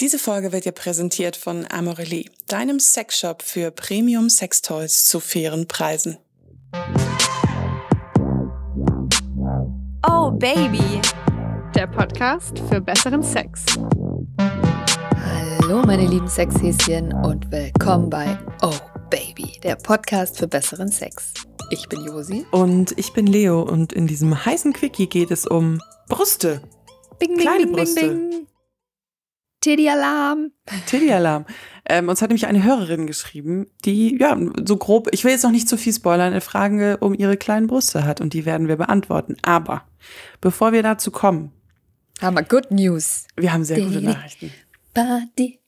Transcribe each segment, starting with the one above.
Diese Folge wird dir präsentiert von Amorelie, deinem Sexshop für Premium Sex Toys zu fairen Preisen. Oh Baby, der Podcast für besseren Sex. Hallo meine lieben Sexhäschen und willkommen bei Oh Baby, der Podcast für besseren Sex. Ich bin Josi. Und ich bin Leo und in diesem heißen Quickie geht es um Brüste. Bing, bing, Kleine bing, Brüste. Bing, bing. Teddy-Alarm. Teddy-Alarm. Ähm, uns hat nämlich eine Hörerin geschrieben, die, ja, so grob, ich will jetzt noch nicht zu viel spoilern, eine Frage um ihre kleinen Brüste hat und die werden wir beantworten. Aber bevor wir dazu kommen. Haben wir Good News. Wir haben sehr gute Nachrichten. Party.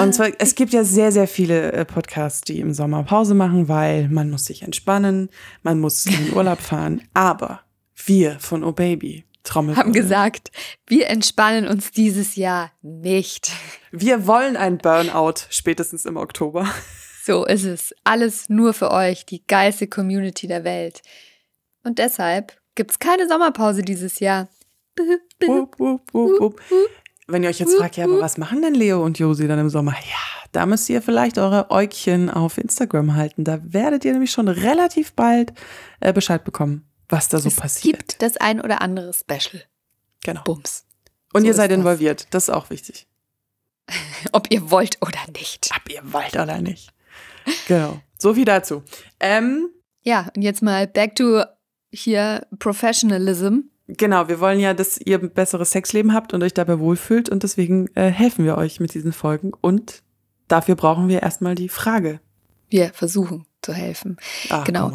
Und zwar, es gibt ja sehr, sehr viele äh, Podcasts, die im Sommer Pause machen, weil man muss sich entspannen, man muss in den Urlaub fahren. Aber wir von Oh Baby Trommel. Haben gesagt, wir entspannen uns dieses Jahr nicht. Wir wollen ein Burnout spätestens im Oktober. So ist es. Alles nur für euch, die geilste Community der Welt. Und deshalb gibt es keine Sommerpause dieses Jahr. Boop, boop, boop, Wenn ihr euch jetzt fragt, ja, aber was machen denn Leo und Josi dann im Sommer? Ja, da müsst ihr vielleicht eure Äugchen auf Instagram halten. Da werdet ihr nämlich schon relativ bald äh, Bescheid bekommen was da so es passiert. Es gibt das ein oder andere Special. Genau. Bums. Und so ihr seid das. involviert, das ist auch wichtig. Ob ihr wollt oder nicht. Ob ihr wollt oder nicht. Genau. So viel dazu. Ähm, ja, und jetzt mal back to hier Professionalism. Genau, wir wollen ja, dass ihr ein besseres Sexleben habt und euch dabei wohlfühlt und deswegen äh, helfen wir euch mit diesen Folgen und dafür brauchen wir erstmal die Frage. Wir versuchen zu helfen. Ach, genau.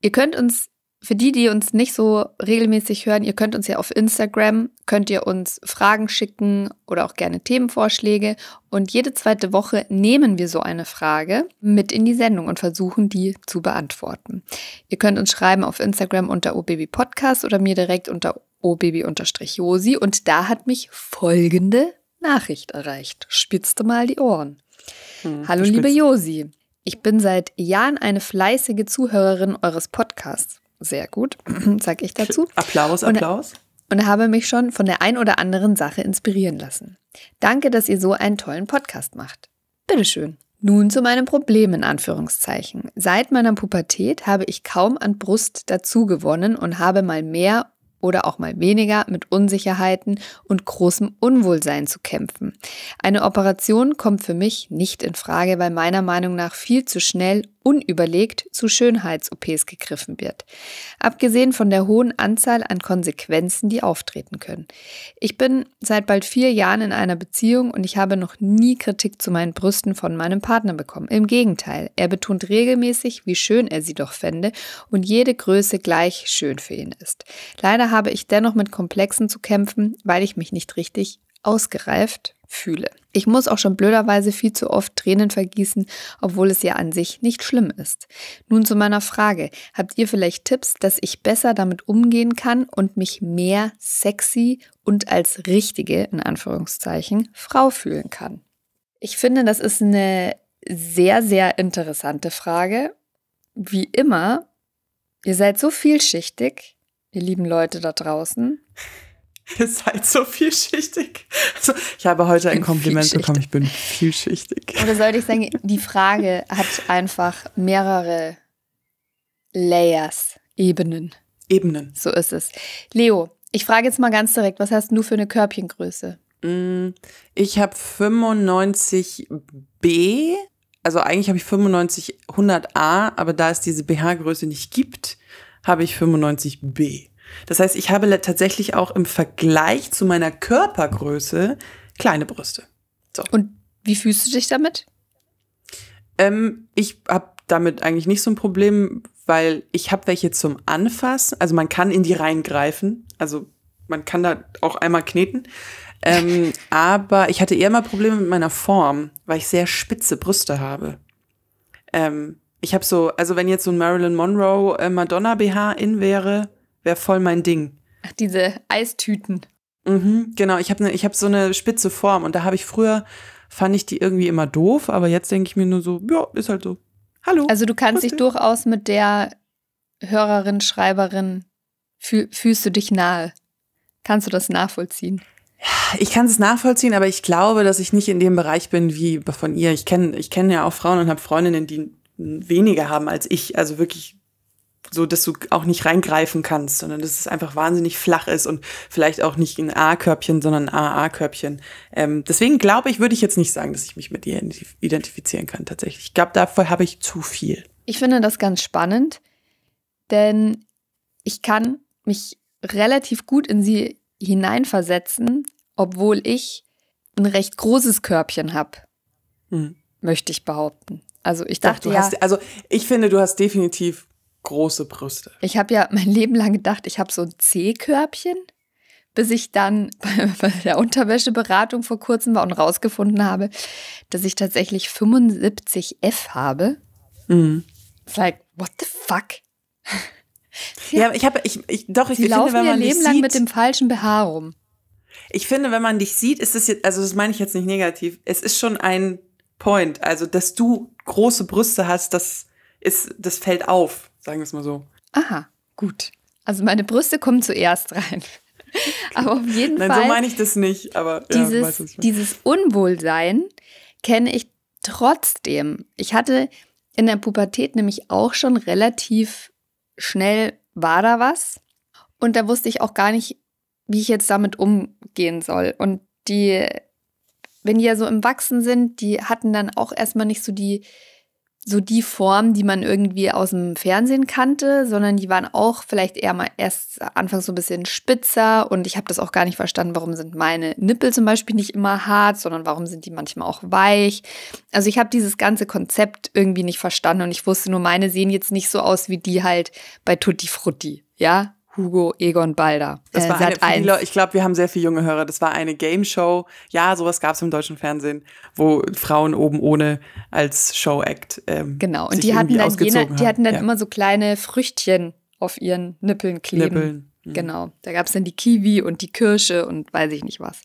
Ihr könnt uns für die, die uns nicht so regelmäßig hören, ihr könnt uns ja auf Instagram, könnt ihr uns Fragen schicken oder auch gerne Themenvorschläge. Und jede zweite Woche nehmen wir so eine Frage mit in die Sendung und versuchen, die zu beantworten. Ihr könnt uns schreiben auf Instagram unter obabypodcast oder mir direkt unter obaby-josi. Und da hat mich folgende Nachricht erreicht. Spitzte mal die Ohren. Hm, Hallo, liebe Josi. Ich bin seit Jahren eine fleißige Zuhörerin eures Podcasts. Sehr gut, sag ich dazu. Applaus, Applaus. Und, und habe mich schon von der ein oder anderen Sache inspirieren lassen. Danke, dass ihr so einen tollen Podcast macht. Bitteschön. Nun zu meinem Problem in Anführungszeichen. Seit meiner Pubertät habe ich kaum an Brust dazugewonnen und habe mal mehr oder auch mal weniger mit Unsicherheiten und großem Unwohlsein zu kämpfen. Eine Operation kommt für mich nicht in Frage, weil meiner Meinung nach viel zu schnell unüberlegt zu Schönheits-OPs gegriffen wird. Abgesehen von der hohen Anzahl an Konsequenzen, die auftreten können. Ich bin seit bald vier Jahren in einer Beziehung und ich habe noch nie Kritik zu meinen Brüsten von meinem Partner bekommen. Im Gegenteil, er betont regelmäßig, wie schön er sie doch fände und jede Größe gleich schön für ihn ist. Leider habe ich dennoch mit Komplexen zu kämpfen, weil ich mich nicht richtig ausgereift fühle. Ich muss auch schon blöderweise viel zu oft Tränen vergießen, obwohl es ja an sich nicht schlimm ist. Nun zu meiner Frage. Habt ihr vielleicht Tipps, dass ich besser damit umgehen kann und mich mehr sexy und als richtige, in Anführungszeichen, Frau fühlen kann? Ich finde, das ist eine sehr, sehr interessante Frage. Wie immer, ihr seid so vielschichtig, ihr lieben Leute da draußen. ist halt so vielschichtig. Also, ich habe heute ein Kompliment bekommen, ich bin vielschichtig. Oder sollte ich sagen, die Frage hat einfach mehrere Layers, Ebenen. Ebenen. So ist es. Leo, ich frage jetzt mal ganz direkt, was hast du für eine Körbchengröße? Mm, ich habe 95b, also eigentlich habe ich 95 100a, aber da es diese BH-Größe nicht gibt, habe ich 95b. Das heißt, ich habe tatsächlich auch im Vergleich zu meiner Körpergröße kleine Brüste. So. Und wie fühlst du dich damit? Ähm, ich habe damit eigentlich nicht so ein Problem, weil ich habe welche zum Anfassen. Also man kann in die reingreifen. Also man kann da auch einmal kneten. Ähm, aber ich hatte eher mal Probleme mit meiner Form, weil ich sehr spitze Brüste habe. Ähm, ich habe so, also wenn jetzt so ein Marilyn Monroe äh, Madonna BH in wäre, Wäre voll mein Ding. Ach, diese Eistüten. Mhm, genau, ich habe ne, hab so eine spitze Form und da habe ich früher, fand ich die irgendwie immer doof, aber jetzt denke ich mir nur so, ja, ist halt so. Hallo. Also du kannst dich durchaus mit der Hörerin, Schreiberin, fühl, fühlst du dich nahe. Kannst du das nachvollziehen? Ich kann es nachvollziehen, aber ich glaube, dass ich nicht in dem Bereich bin wie von ihr. Ich kenne ich kenn ja auch Frauen und habe Freundinnen, die weniger haben als ich. Also wirklich so dass du auch nicht reingreifen kannst, sondern dass es einfach wahnsinnig flach ist und vielleicht auch nicht in A-Körbchen, sondern AA-Körbchen. Ähm, deswegen glaube ich, würde ich jetzt nicht sagen, dass ich mich mit ihr identifizieren kann tatsächlich. Ich glaube, dafür habe ich zu viel. Ich finde das ganz spannend, denn ich kann mich relativ gut in sie hineinversetzen, obwohl ich ein recht großes Körbchen habe, mhm. möchte ich behaupten. Also ich dachte Doch, ja. Hast, also ich finde, du hast definitiv große Brüste. Ich habe ja mein Leben lang gedacht, ich habe so ein C-Körbchen, bis ich dann bei der Unterwäscheberatung vor kurzem war und rausgefunden habe, dass ich tatsächlich 75F habe. Mhm. It's like, what the fuck? ja, ich habe, ich, ich, doch, ich Sie finde, laufen wenn man ihr Leben lang sieht, mit dem falschen BH rum. Ich finde, wenn man dich sieht, ist es jetzt, also das meine ich jetzt nicht negativ, es ist schon ein Point. Also, dass du große Brüste hast, das ist, das fällt auf sagen wir es mal so. Aha, gut. Also meine Brüste kommen zuerst rein. aber auf jeden Nein, Fall. Nein, so meine ich das nicht. Aber ja, dieses, weiß, ich dieses Unwohlsein kenne ich trotzdem. Ich hatte in der Pubertät nämlich auch schon relativ schnell war da was. Und da wusste ich auch gar nicht, wie ich jetzt damit umgehen soll. Und die, wenn die ja so im Wachsen sind, die hatten dann auch erstmal nicht so die so die Form, die man irgendwie aus dem Fernsehen kannte, sondern die waren auch vielleicht eher mal erst anfangs so ein bisschen spitzer und ich habe das auch gar nicht verstanden, warum sind meine Nippel zum Beispiel nicht immer hart, sondern warum sind die manchmal auch weich. Also ich habe dieses ganze Konzept irgendwie nicht verstanden und ich wusste nur, meine sehen jetzt nicht so aus wie die halt bei Tutti Frutti, ja, Hugo Egon Balder. Das äh, war eine, viele, ich glaube, wir haben sehr viele junge Hörer. Das war eine Game Show. Ja, sowas gab es im deutschen Fernsehen, wo Frauen oben ohne als Show-Act. Ähm, genau, und die hatten, dann jener, die hatten dann ja. immer so kleine Früchtchen auf ihren Nippeln kleben. Nippeln. Mhm. Genau, da gab es dann die Kiwi und die Kirsche und weiß ich nicht was.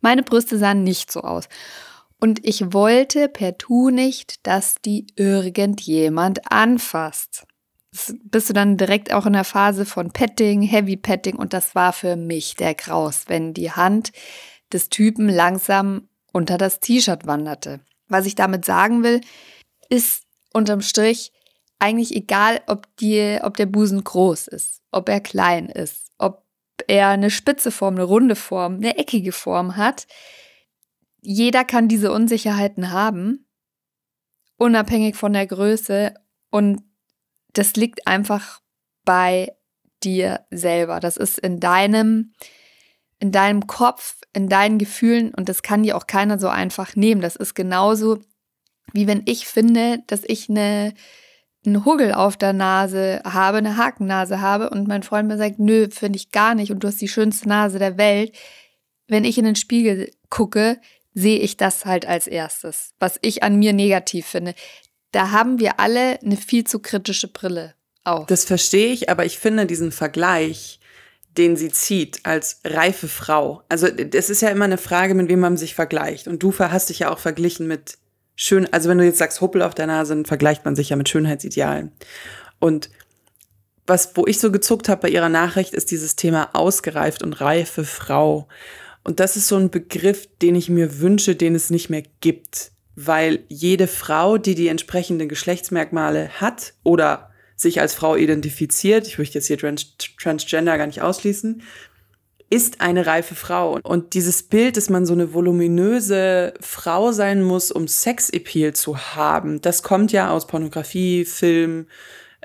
Meine Brüste sahen nicht so aus. Und ich wollte per Tu nicht, dass die irgendjemand anfasst bist du dann direkt auch in der Phase von Petting, Heavy Petting und das war für mich der Kraus, wenn die Hand des Typen langsam unter das T-Shirt wanderte. Was ich damit sagen will, ist unterm Strich eigentlich egal, ob, die, ob der Busen groß ist, ob er klein ist, ob er eine spitze Form, eine runde Form, eine eckige Form hat. Jeder kann diese Unsicherheiten haben, unabhängig von der Größe und das liegt einfach bei dir selber. Das ist in deinem, in deinem Kopf, in deinen Gefühlen und das kann dir auch keiner so einfach nehmen. Das ist genauso, wie wenn ich finde, dass ich eine einen Huggel auf der Nase habe, eine Hakennase habe und mein Freund mir sagt, nö, finde ich gar nicht und du hast die schönste Nase der Welt. Wenn ich in den Spiegel gucke, sehe ich das halt als erstes, was ich an mir negativ finde da haben wir alle eine viel zu kritische Brille auf. Das verstehe ich, aber ich finde diesen Vergleich, den sie zieht als reife Frau. Also es ist ja immer eine Frage, mit wem man sich vergleicht. Und du hast dich ja auch verglichen mit schön, also wenn du jetzt sagst Huppel auf der Nase, dann vergleicht man sich ja mit Schönheitsidealen. Und was, wo ich so gezuckt habe bei ihrer Nachricht, ist dieses Thema ausgereift und reife Frau. Und das ist so ein Begriff, den ich mir wünsche, den es nicht mehr gibt weil jede Frau, die die entsprechenden Geschlechtsmerkmale hat oder sich als Frau identifiziert, ich möchte jetzt hier Trans Transgender gar nicht ausschließen, ist eine reife Frau. Und dieses Bild, dass man so eine voluminöse Frau sein muss, um Sexappeal zu haben, das kommt ja aus Pornografie, Film,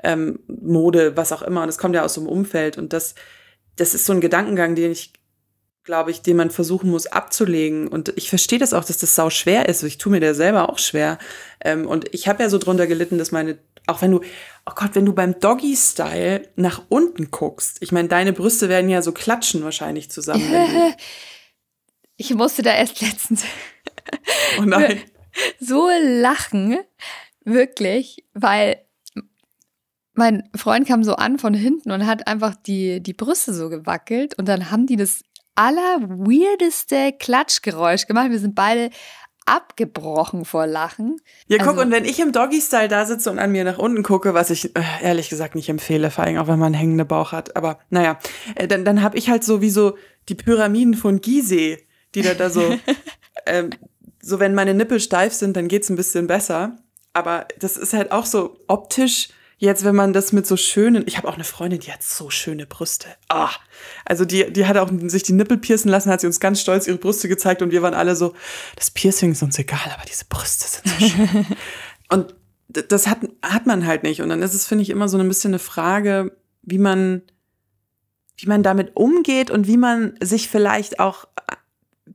ähm, Mode, was auch immer. Und das kommt ja aus so einem Umfeld. Und das, das ist so ein Gedankengang, den ich glaube ich, den man versuchen muss abzulegen. Und ich verstehe das auch, dass das sau schwer ist. Ich tue mir da selber auch schwer. Ähm, und ich habe ja so drunter gelitten, dass meine, auch wenn du, oh Gott, wenn du beim Doggy-Style nach unten guckst, ich meine, deine Brüste werden ja so klatschen wahrscheinlich zusammen. ich musste da erst letztens oh nein. so lachen, wirklich, weil mein Freund kam so an von hinten und hat einfach die, die Brüste so gewackelt und dann haben die das allerweirdeste Klatschgeräusch gemacht. Wir sind beide abgebrochen vor Lachen. Ja, guck, also, und wenn ich im Doggy-Style da sitze und an mir nach unten gucke, was ich äh, ehrlich gesagt nicht empfehle, vor allem auch wenn man einen hängenden Bauch hat, aber naja, äh, dann, dann habe ich halt so wie so die Pyramiden von Gizeh, die da, da so, ähm, so wenn meine Nippel steif sind, dann geht es ein bisschen besser. Aber das ist halt auch so optisch jetzt, wenn man das mit so schönen, ich habe auch eine Freundin, die hat so schöne Brüste. Ah, also die, die hat auch sich die Nippel piercen lassen, hat sie uns ganz stolz ihre Brüste gezeigt und wir waren alle so, das Piercing ist uns egal, aber diese Brüste sind so schön. und das hat, hat man halt nicht. Und dann ist es, finde ich, immer so ein bisschen eine Frage, wie man, wie man damit umgeht und wie man sich vielleicht auch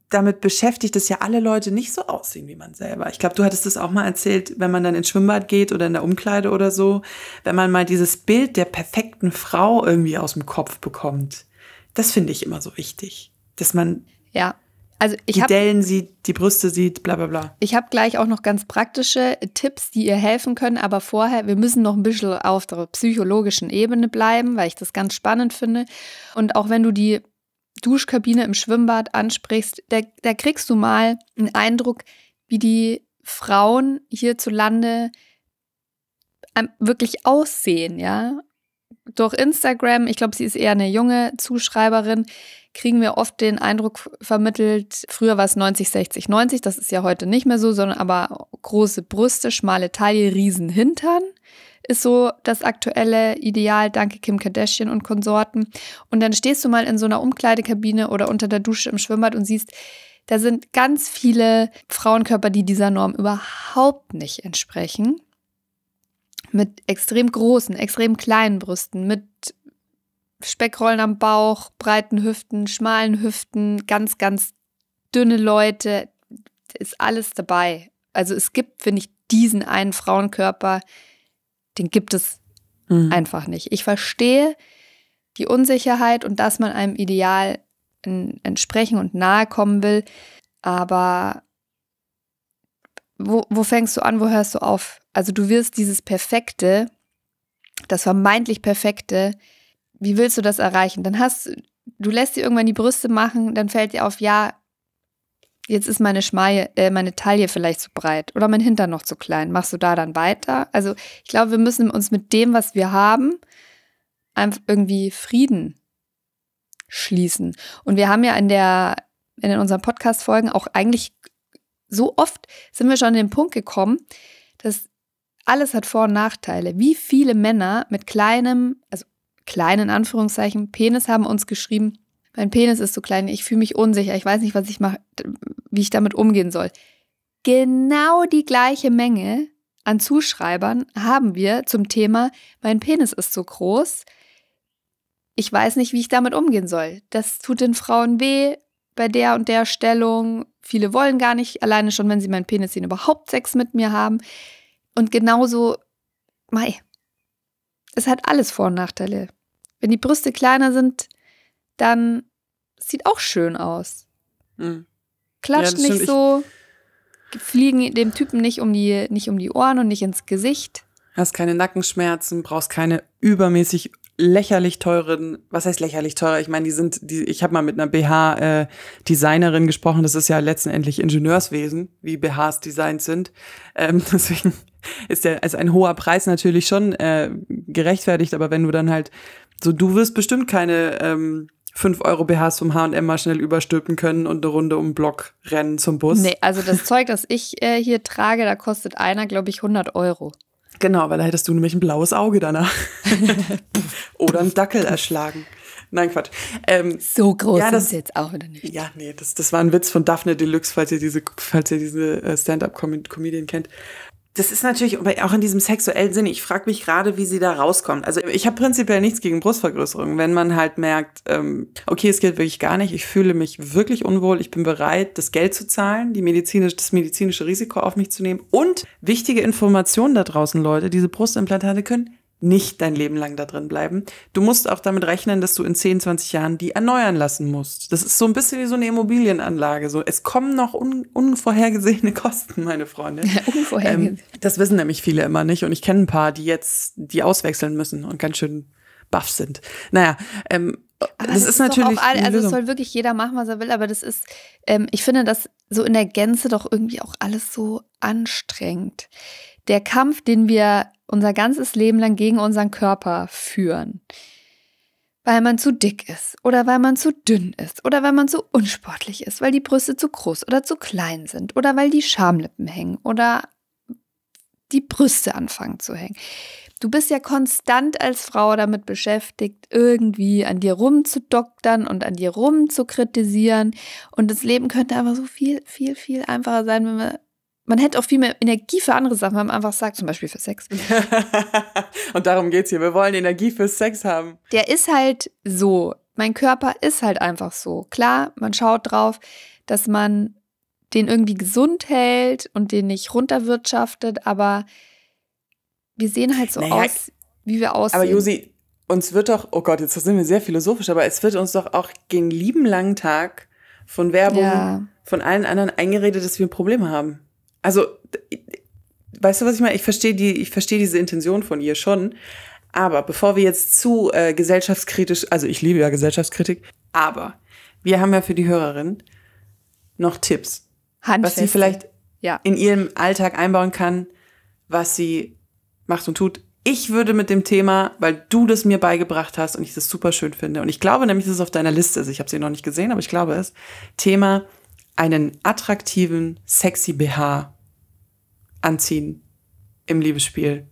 damit beschäftigt, dass ja alle Leute nicht so aussehen wie man selber. Ich glaube, du hattest das auch mal erzählt, wenn man dann ins Schwimmbad geht oder in der Umkleide oder so, wenn man mal dieses Bild der perfekten Frau irgendwie aus dem Kopf bekommt. Das finde ich immer so wichtig, dass man ja. Also ich die hab, Dellen sieht, die Brüste sieht, bla bla bla. Ich habe gleich auch noch ganz praktische Tipps, die ihr helfen können, aber vorher, wir müssen noch ein bisschen auf der psychologischen Ebene bleiben, weil ich das ganz spannend finde. Und auch wenn du die Duschkabine im Schwimmbad ansprichst, da, da kriegst du mal einen Eindruck, wie die Frauen hierzulande wirklich aussehen, ja. Durch Instagram, ich glaube, sie ist eher eine junge Zuschreiberin, kriegen wir oft den Eindruck vermittelt, früher war es 90, 60, 90, das ist ja heute nicht mehr so, sondern aber große Brüste, schmale Taille, riesen Hintern ist so das aktuelle Ideal, danke Kim Kardashian und Konsorten. Und dann stehst du mal in so einer Umkleidekabine oder unter der Dusche im Schwimmbad und siehst, da sind ganz viele Frauenkörper, die dieser Norm überhaupt nicht entsprechen. Mit extrem großen, extrem kleinen Brüsten, mit Speckrollen am Bauch, breiten Hüften, schmalen Hüften, ganz, ganz dünne Leute, ist alles dabei. Also es gibt, finde ich, diesen einen Frauenkörper, den gibt es mhm. einfach nicht. Ich verstehe die Unsicherheit und dass man einem Ideal entsprechen und nahe kommen will, aber wo, wo fängst du an, wo hörst du auf? Also du wirst dieses Perfekte, das vermeintlich Perfekte, wie willst du das erreichen? Dann hast du lässt dir irgendwann die Brüste machen, dann fällt dir auf, ja, jetzt ist meine Schmaie, äh, meine Taille vielleicht zu breit oder mein Hintern noch zu klein. Machst du da dann weiter? Also ich glaube, wir müssen uns mit dem, was wir haben, einfach irgendwie Frieden schließen. Und wir haben ja in der in unseren Podcast-Folgen auch eigentlich so oft sind wir schon an den Punkt gekommen, dass alles hat Vor- und Nachteile. Wie viele Männer mit kleinem, also kleinen Anführungszeichen, Penis haben uns geschrieben, mein Penis ist zu klein, ich fühle mich unsicher, ich weiß nicht, was ich mache, wie ich damit umgehen soll. Genau die gleiche Menge an Zuschreibern haben wir zum Thema, mein Penis ist zu groß, ich weiß nicht, wie ich damit umgehen soll. Das tut den Frauen weh bei der und der Stellung. Viele wollen gar nicht, alleine schon, wenn sie meinen Penis sehen, überhaupt Sex mit mir haben. Und genauso, mei, es hat alles Vor- und Nachteile. Wenn die Brüste kleiner sind, dann sieht auch schön aus. Mhm. Klatscht ja, nicht so, fliegen dem Typen nicht um, die, nicht um die Ohren und nicht ins Gesicht. Hast keine Nackenschmerzen, brauchst keine übermäßig lächerlich teuren, was heißt lächerlich teurer? Ich meine, die sind, die, ich habe mal mit einer BH-Designerin äh, gesprochen, das ist ja letztendlich Ingenieurswesen, wie BHs designt sind. Ähm, deswegen ist der, ist ein hoher Preis natürlich schon äh, gerechtfertigt, aber wenn du dann halt, so du wirst bestimmt keine ähm, 5 Euro BHs vom H&M mal schnell überstülpen können und eine Runde um den Block rennen zum Bus. Nee, also das Zeug, das ich äh, hier trage, da kostet einer, glaube ich, 100 Euro. Genau, weil da hättest du nämlich ein blaues Auge danach. Oder einen Dackel erschlagen. Nein, Quatsch. Ähm, so groß ja, das, ist jetzt auch wieder nicht. Ja, nee, das, das war ein Witz von Daphne Deluxe, falls ihr diese, diese äh, Stand-up-Comedian kennt das ist natürlich auch in diesem sexuellen Sinne. Ich frage mich gerade, wie sie da rauskommt. Also ich habe prinzipiell nichts gegen Brustvergrößerung, wenn man halt merkt, ähm, okay, es geht wirklich gar nicht. Ich fühle mich wirklich unwohl. Ich bin bereit, das Geld zu zahlen, die medizinisch, das medizinische Risiko auf mich zu nehmen und wichtige Informationen da draußen, Leute. Diese Brustimplantate können nicht dein Leben lang da drin bleiben. Du musst auch damit rechnen, dass du in 10, 20 Jahren die erneuern lassen musst. Das ist so ein bisschen wie so eine Immobilienanlage. So, es kommen noch un unvorhergesehene Kosten, meine Freunde. Unvorhergesehen. Ähm, das wissen nämlich viele immer nicht. Und ich kenne ein paar, die jetzt die auswechseln müssen und ganz schön baff sind. Naja, ähm, aber das, das ist, ist natürlich. All, also es soll wirklich jeder machen, was er will, aber das ist, ähm, ich finde das so in der Gänze doch irgendwie auch alles so anstrengend. Der Kampf, den wir unser ganzes Leben lang gegen unseren Körper führen. Weil man zu dick ist oder weil man zu dünn ist oder weil man zu unsportlich ist, weil die Brüste zu groß oder zu klein sind oder weil die Schamlippen hängen oder die Brüste anfangen zu hängen. Du bist ja konstant als Frau damit beschäftigt, irgendwie an dir rumzudoktern und an dir rumzukritisieren. Und das Leben könnte einfach so viel, viel, viel einfacher sein, wenn wir man hätte auch viel mehr Energie für andere Sachen, wenn man einfach sagt, zum Beispiel für Sex. und darum geht es hier. Wir wollen Energie für Sex haben. Der ist halt so. Mein Körper ist halt einfach so. Klar, man schaut drauf, dass man den irgendwie gesund hält und den nicht runterwirtschaftet, aber wir sehen halt so naja, aus, wie wir aussehen. Aber Josi, uns wird doch, oh Gott, jetzt sind wir sehr philosophisch, aber es wird uns doch auch gegen lieben langen Tag von Werbung, ja. von allen anderen eingeredet, dass wir ein Problem haben. Also, weißt du, was ich meine? Ich verstehe die, ich verstehe diese Intention von ihr schon. Aber bevor wir jetzt zu äh, gesellschaftskritisch, also ich liebe ja Gesellschaftskritik, aber wir haben ja für die Hörerin noch Tipps, Handfeste. was sie vielleicht ja. in ihrem Alltag einbauen kann, was sie macht und tut. Ich würde mit dem Thema, weil du das mir beigebracht hast und ich das super schön finde, und ich glaube nämlich, dass es auf deiner Liste ist, ich habe sie noch nicht gesehen, aber ich glaube es, Thema einen attraktiven, sexy BH anziehen im Liebesspiel.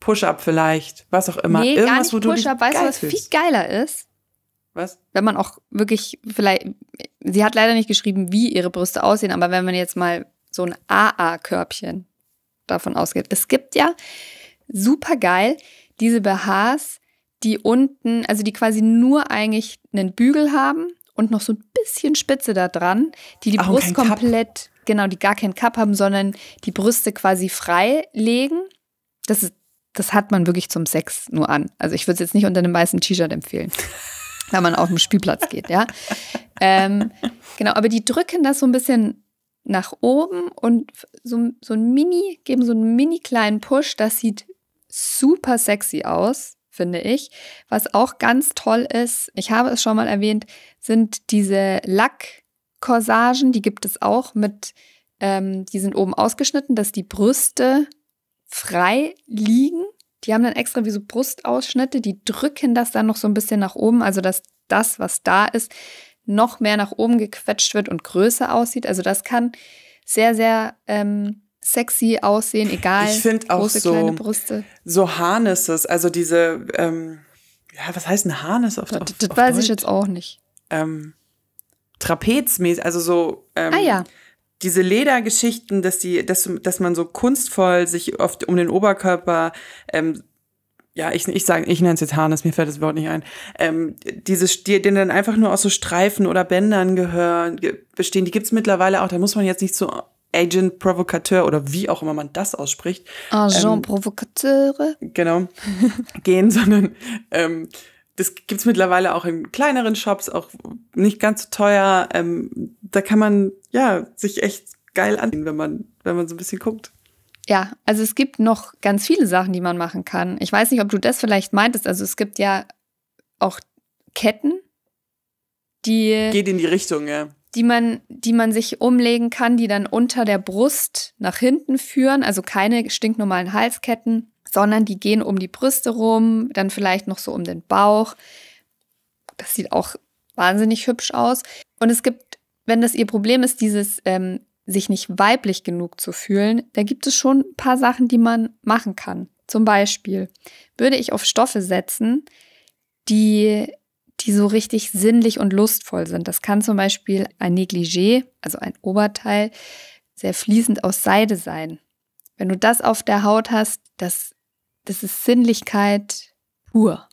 Push-up vielleicht, was auch immer. Nee, Irgendwas, wo du Push-up, weißt du, was viel geiler ist? Was? Wenn man auch wirklich vielleicht, sie hat leider nicht geschrieben, wie ihre Brüste aussehen, aber wenn man jetzt mal so ein AA-Körbchen davon ausgeht. Es gibt ja super geil diese BHs, die unten, also die quasi nur eigentlich einen Bügel haben und noch so ein bisschen Spitze da dran, die die Auch Brust komplett, Cup. genau, die gar keinen Cup haben, sondern die Brüste quasi frei legen. Das, ist, das hat man wirklich zum Sex nur an. Also ich würde es jetzt nicht unter einem weißen T-Shirt empfehlen. wenn man auf dem Spielplatz geht, ja. ähm, genau, aber die drücken das so ein bisschen nach oben und so, so ein Mini, geben so einen mini kleinen Push. Das sieht super sexy aus finde ich. Was auch ganz toll ist, ich habe es schon mal erwähnt, sind diese Lackkorsagen, die gibt es auch mit, ähm, die sind oben ausgeschnitten, dass die Brüste frei liegen. Die haben dann extra wie so Brustausschnitte, die drücken das dann noch so ein bisschen nach oben, also dass das, was da ist, noch mehr nach oben gequetscht wird und größer aussieht. Also das kann sehr, sehr ähm, sexy aussehen, egal. Ich finde auch große, so, kleine Brüste. so Harnesses, also diese, ähm, ja, was heißt ein Harness auf, das, auf Das, weiß Deutsch? ich jetzt auch nicht. Ähm, Trapezmäßig, also so. Ähm, ah ja diese Ledergeschichten, dass die, dass, dass man so kunstvoll sich oft um den Oberkörper, ähm, ja, ich, ich sage, ich nenne es jetzt Harnes, mir fällt das Wort nicht ein, ähm, diese, die, die dann einfach nur aus so Streifen oder Bändern gehören, bestehen, die gibt es mittlerweile auch, da muss man jetzt nicht so Agent Provocateur oder wie auch immer man das ausspricht. Agent ähm, Provocateure. Genau. gehen, sondern ähm, das es mittlerweile auch in kleineren Shops, auch nicht ganz so teuer. Ähm, da kann man ja sich echt geil ansehen, wenn man, wenn man so ein bisschen guckt. Ja, also es gibt noch ganz viele Sachen, die man machen kann. Ich weiß nicht, ob du das vielleicht meintest. Also es gibt ja auch Ketten, die. Geht in die Richtung, ja die man, die man sich umlegen kann, die dann unter der Brust nach hinten führen, also keine stinknormalen Halsketten, sondern die gehen um die Brüste rum, dann vielleicht noch so um den Bauch. Das sieht auch wahnsinnig hübsch aus. Und es gibt, wenn das ihr Problem ist, dieses ähm, sich nicht weiblich genug zu fühlen, da gibt es schon ein paar Sachen, die man machen kann. Zum Beispiel würde ich auf Stoffe setzen, die die so richtig sinnlich und lustvoll sind. Das kann zum Beispiel ein Negligé, also ein Oberteil, sehr fließend aus Seide sein. Wenn du das auf der Haut hast, das, das ist Sinnlichkeit pur.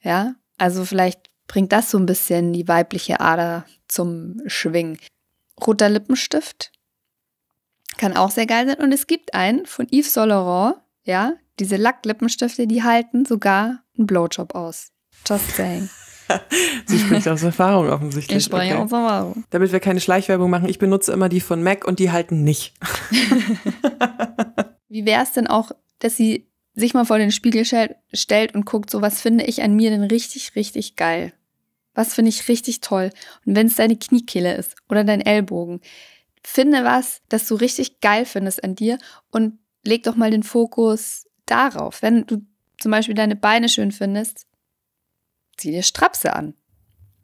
Ja, also vielleicht bringt das so ein bisschen die weibliche Ader zum Schwingen. Roter Lippenstift kann auch sehr geil sein. Und es gibt einen von Yves Saint Laurent, ja, diese Lacklippenstifte, die halten sogar einen Blowjob aus. Just saying. Sie spricht aus Erfahrung offensichtlich. Ich spreche okay. aus Erfahrung. Damit wir keine Schleichwerbung machen, ich benutze immer die von Mac und die halten nicht. Wie wäre es denn auch, dass sie sich mal vor den Spiegel stellt und guckt, so was finde ich an mir denn richtig, richtig geil? Was finde ich richtig toll? Und wenn es deine Kniekehle ist oder dein Ellbogen, finde was, das du richtig geil findest an dir und leg doch mal den Fokus darauf. Wenn du zum Beispiel deine Beine schön findest, zieh dir Strapse an.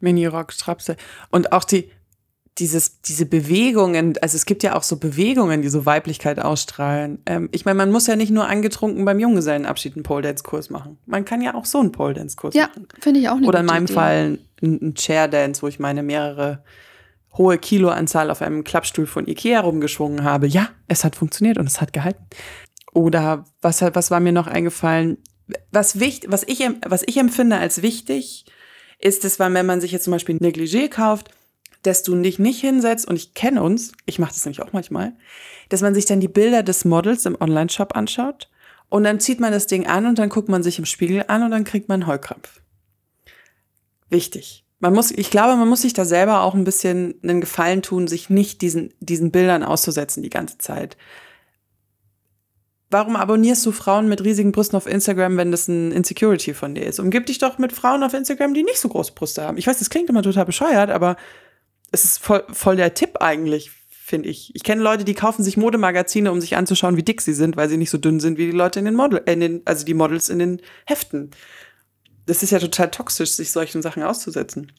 Mini-Rock, Strapse. Und auch die, dieses, diese Bewegungen, also es gibt ja auch so Bewegungen, die so Weiblichkeit ausstrahlen. Ähm, ich meine, man muss ja nicht nur angetrunken beim Junggesellenabschied einen Pole-Dance-Kurs machen. Man kann ja auch so einen Pole-Dance-Kurs ja, machen. Ja, finde ich auch nicht. Oder in meinem Idee. Fall einen Chair-Dance, wo ich meine mehrere hohe Kiloanzahl auf einem Klappstuhl von Ikea rumgeschwungen habe. Ja, es hat funktioniert und es hat gehalten. Oder was, was war mir noch eingefallen? was, wichtig, was, ich, was ich empfinde als wichtig, ist es, wenn man sich jetzt zum Beispiel ein Negligé kauft, dass du dich nicht hinsetzt, und ich kenne uns, ich mache das nämlich auch manchmal, dass man sich dann die Bilder des Models im Online-Shop anschaut und dann zieht man das Ding an und dann guckt man sich im Spiegel an und dann kriegt man Heukrampf. Wichtig. Man muss, ich glaube, man muss sich da selber auch ein bisschen einen Gefallen tun, sich nicht diesen, diesen Bildern auszusetzen die ganze Zeit. Warum abonnierst du Frauen mit riesigen Brüsten auf Instagram, wenn das ein Insecurity von dir ist? Umgib dich doch mit Frauen auf Instagram, die nicht so große Brüste haben. Ich weiß, das klingt immer total bescheuert, aber es ist voll, voll der Tipp eigentlich, finde ich. Ich kenne Leute, die kaufen sich Modemagazine, um sich anzuschauen, wie dick sie sind, weil sie nicht so dünn sind wie die Leute in den Model, äh, in den, also die Models in den Heften. Das ist ja total toxisch, sich solchen Sachen auszusetzen.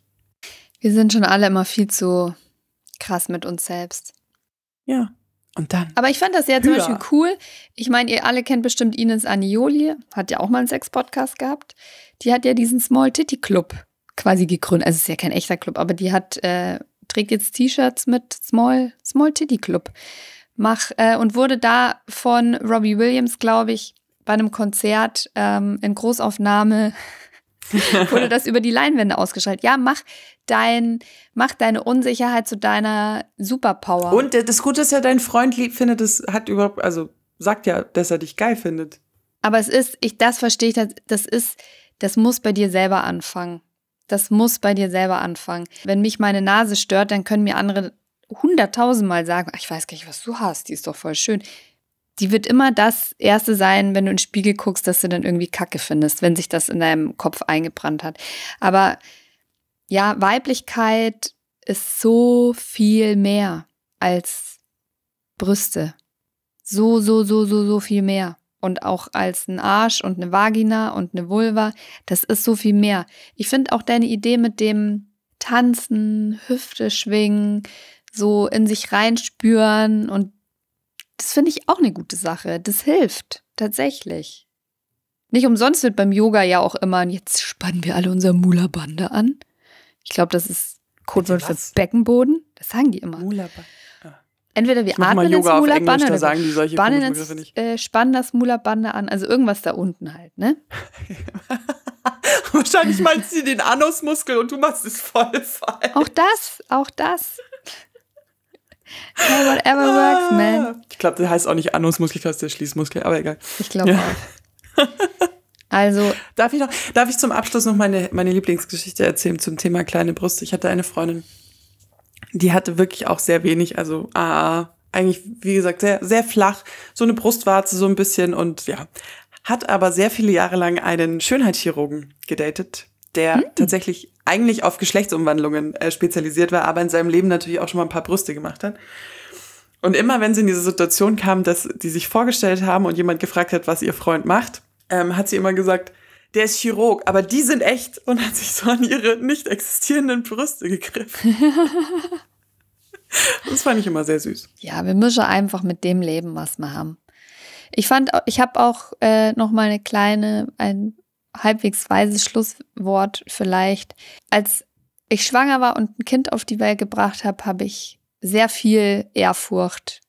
Wir sind schon alle immer viel zu krass mit uns selbst. Ja, und dann. Aber ich fand das ja zum Beispiel cool. Ich meine, ihr alle kennt bestimmt Ines Anioli, hat ja auch mal einen Sex-Podcast gehabt. Die hat ja diesen Small Titty Club quasi gegründet. Also es ist ja kein echter Club, aber die hat, äh, trägt jetzt T-Shirts mit Small, Small Titty Club. Mach, äh, und wurde da von Robbie Williams, glaube ich, bei einem Konzert ähm, in Großaufnahme wurde das über die Leinwände ausgeschaltet. Ja, mach, dein, mach deine Unsicherheit zu deiner Superpower. Und das Gute ist ja, dein Freund lieb findet es, hat überhaupt, also sagt ja, dass er dich geil findet. Aber es ist, ich, das verstehe ich, das ist, das muss bei dir selber anfangen. Das muss bei dir selber anfangen. Wenn mich meine Nase stört, dann können mir andere hunderttausendmal sagen, ich weiß gar nicht, was du hast, die ist doch voll schön die wird immer das Erste sein, wenn du in den Spiegel guckst, dass du dann irgendwie Kacke findest, wenn sich das in deinem Kopf eingebrannt hat. Aber ja, Weiblichkeit ist so viel mehr als Brüste. So, so, so, so, so viel mehr. Und auch als ein Arsch und eine Vagina und eine Vulva. Das ist so viel mehr. Ich finde auch deine Idee mit dem Tanzen, Hüfte schwingen, so in sich reinspüren und das finde ich auch eine gute Sache. Das hilft tatsächlich. Nicht umsonst wird beim Yoga ja auch immer, jetzt spannen wir alle unser Mula-Bande an. Ich glaube, das ist Codewort für Beckenboden. Das sagen die immer. ja. Ah. Entweder wir ich atmen ins Mula-Bande oder sagen die solche spannen, ins, äh, spannen das Mula-Bande an. Also irgendwas da unten halt, ne? Wahrscheinlich meinst du den Anusmuskel und du machst es voll falsch. Auch das, auch das. Hey, whatever works, man. Ah. Ich glaube, das heißt auch nicht Anusmuskel, das ist der Schließmuskel, aber egal. Ich glaube ja. auch. Also. Darf ich, noch, darf ich zum Abschluss noch meine, meine Lieblingsgeschichte erzählen zum Thema kleine Brust? Ich hatte eine Freundin, die hatte wirklich auch sehr wenig, also ah, eigentlich, wie gesagt, sehr, sehr flach, so eine Brustwarze so ein bisschen und ja, hat aber sehr viele Jahre lang einen Schönheitschirurgen gedatet, der mhm. tatsächlich eigentlich auf Geschlechtsumwandlungen äh, spezialisiert war, aber in seinem Leben natürlich auch schon mal ein paar Brüste gemacht hat. Und immer wenn sie in diese Situation kam, dass die sich vorgestellt haben und jemand gefragt hat, was ihr Freund macht, ähm, hat sie immer gesagt, der ist Chirurg, aber die sind echt und hat sich so an ihre nicht existierenden Brüste gegriffen. das fand ich immer sehr süß. Ja, wir müssen einfach mit dem leben, was wir haben. Ich fand, ich habe auch äh, noch mal eine kleine, ein halbwegs weises Schlusswort vielleicht. Als ich schwanger war und ein Kind auf die Welt gebracht habe, habe ich sehr viel Ehrfurcht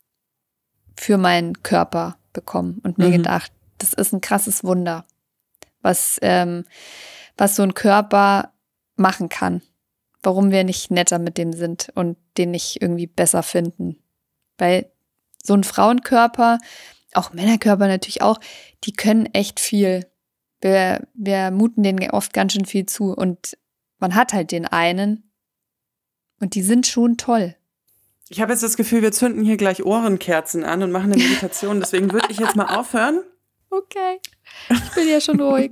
für meinen Körper bekommen und mir mhm. gedacht, das ist ein krasses Wunder, was, ähm, was so ein Körper machen kann. Warum wir nicht netter mit dem sind und den nicht irgendwie besser finden. Weil so ein Frauenkörper, auch Männerkörper natürlich auch, die können echt viel wir, wir muten denen oft ganz schön viel zu und man hat halt den einen und die sind schon toll. Ich habe jetzt das Gefühl, wir zünden hier gleich Ohrenkerzen an und machen eine Meditation. Deswegen würde ich jetzt mal aufhören. Okay. Ich bin ja schon ruhig.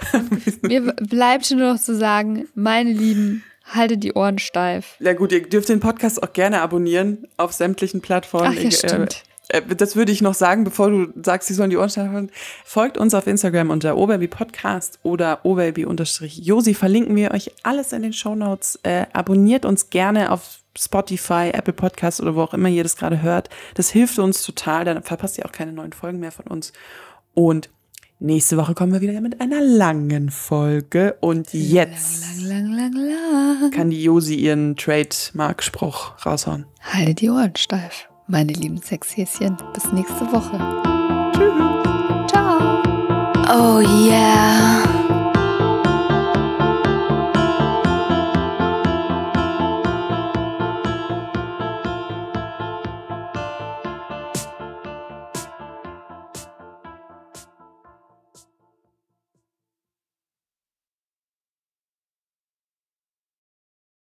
Mir bleibt schon nur noch zu sagen, meine Lieben, haltet die Ohren steif. Na gut, ihr dürft den Podcast auch gerne abonnieren auf sämtlichen Plattformen. Ach, ja, äh, stimmt. Äh, das würde ich noch sagen, bevor du sagst, sie sollen die Ohren schneiden. Folgt uns auf Instagram unter Oberby Podcast oder oberby-josi. Verlinken wir euch alles in den Show Notes. Äh, abonniert uns gerne auf Spotify, Apple Podcasts oder wo auch immer ihr das gerade hört. Das hilft uns total. Dann verpasst ihr auch keine neuen Folgen mehr von uns. Und nächste Woche kommen wir wieder mit einer langen Folge. Und jetzt lang, lang, lang, kann die Josi ihren Trademark-Spruch raushauen. Halte die Ohren steif meine lieben Sexhäschen. Bis nächste Woche. Tschüss. Ciao. Oh yeah.